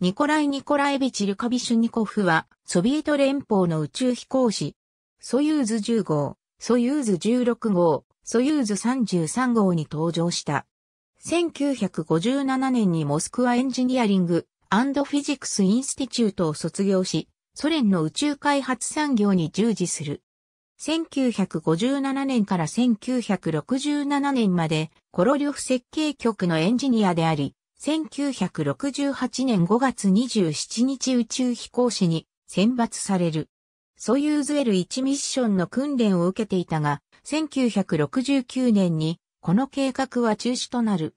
ニコライ・ニコラエビチ・ルカビシュニコフは、ソビエト連邦の宇宙飛行士、ソユーズ10号、ソユーズ16号、ソユーズ33号に登場した。1957年にモスクワエンジニアリングフィジクスインスティチュートを卒業し、ソ連の宇宙開発産業に従事する。1957年から1967年まで、コロリョフ設計局のエンジニアであり、1968年5月27日宇宙飛行士に選抜される。ソユーズ L1 ミッションの訓練を受けていたが、1969年にこの計画は中止となる。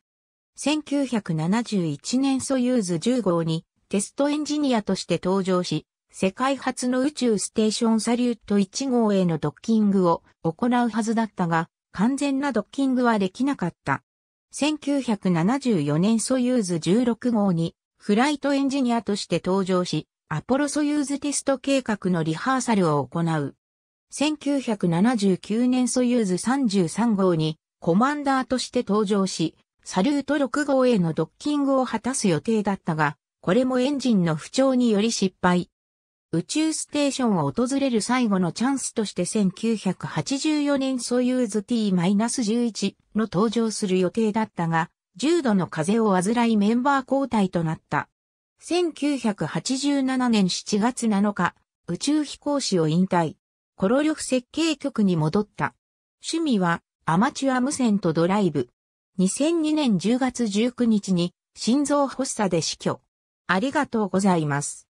1971年ソユーズ10号にテストエンジニアとして登場し、世界初の宇宙ステーションサリュート1号へのドッキングを行うはずだったが、完全なドッキングはできなかった。1974年ソユーズ16号にフライトエンジニアとして登場し、アポロソユーズテスト計画のリハーサルを行う。1979年ソユーズ33号にコマンダーとして登場し、サルート6号へのドッキングを果たす予定だったが、これもエンジンの不調により失敗。宇宙ステーションを訪れる最後のチャンスとして1984年ソユーズ T-11 の登場する予定だったが、重度の風邪を患いメンバー交代となった。1987年7月7日、宇宙飛行士を引退。コロリョフ設計局に戻った。趣味はアマチュア無線とドライブ。2002年10月19日に心臓発作で死去。ありがとうございます。